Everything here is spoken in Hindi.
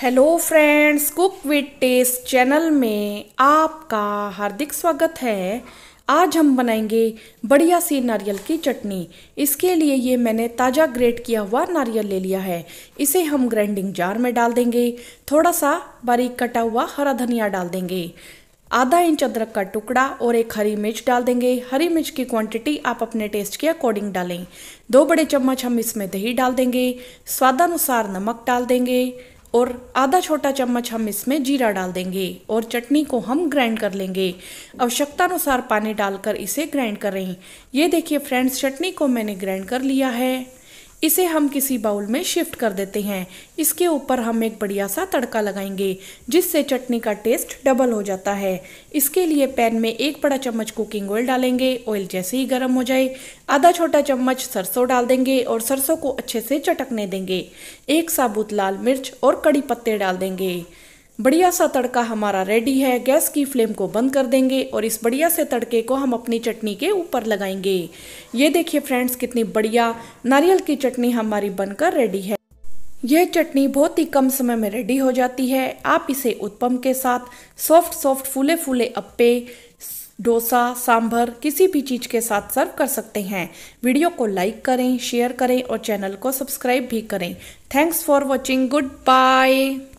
hello friends cook with taste channel में आपका हार्दिक स्वागत है आज हम बनाएंगे बढ़िया सी नारियल की चटनी इसके लिए ये मैंने ताज़ा ग्रेट किया हुआ नारियल ले लिया है इसे हम ग्राइंडिंग जार में डाल देंगे थोड़ा सा बारीक कटा हुआ हरा धनिया डाल देंगे आधा इंच अदरक का टुकड़ा और एक हरी मिर्च डाल देंगे हरी मिर्च की क्वांटिटी आप अपने टेस्ट के अकॉर्डिंग डालें दो बड़े चम्मच हम इसमें दही डाल देंगे स्वादानुसार नमक डाल देंगे और आधा छोटा चम्मच हम इसमें जीरा डाल देंगे और चटनी को हम ग्राइंड कर लेंगे आवश्यकता अनुसार पानी डालकर इसे ग्राइंड करें ये देखिए फ्रेंड्स चटनी को मैंने ग्राइंड कर लिया है इसे हम किसी बाउल में शिफ्ट कर देते हैं इसके ऊपर हम एक बढ़िया सा तड़का लगाएंगे जिससे चटनी का टेस्ट डबल हो जाता है इसके लिए पैन में एक बड़ा चम्मच कुकिंग ऑयल डालेंगे ऑयल जैसे ही गर्म हो जाए आधा छोटा चम्मच सरसों डाल देंगे और सरसों को अच्छे से चटकने देंगे एक साबुत लाल मिर्च और कड़ी पत्ते डाल देंगे बढ़िया सा तड़का हमारा रेडी है गैस की फ्लेम को बंद कर देंगे और इस बढ़िया से तड़के को हम अपनी चटनी के ऊपर लगाएंगे ये देखिए फ्रेंड्स कितनी बढ़िया नारियल की चटनी हमारी बनकर रेडी है यह चटनी बहुत ही कम समय में रेडी हो जाती है आप इसे उत्पम के साथ सॉफ्ट सॉफ्ट फूले फूले अप्पे डोसा सांभर किसी भी चीज़ के साथ सर्व कर सकते हैं वीडियो को लाइक करें शेयर करें और चैनल को सब्सक्राइब भी करें thanks for watching good bye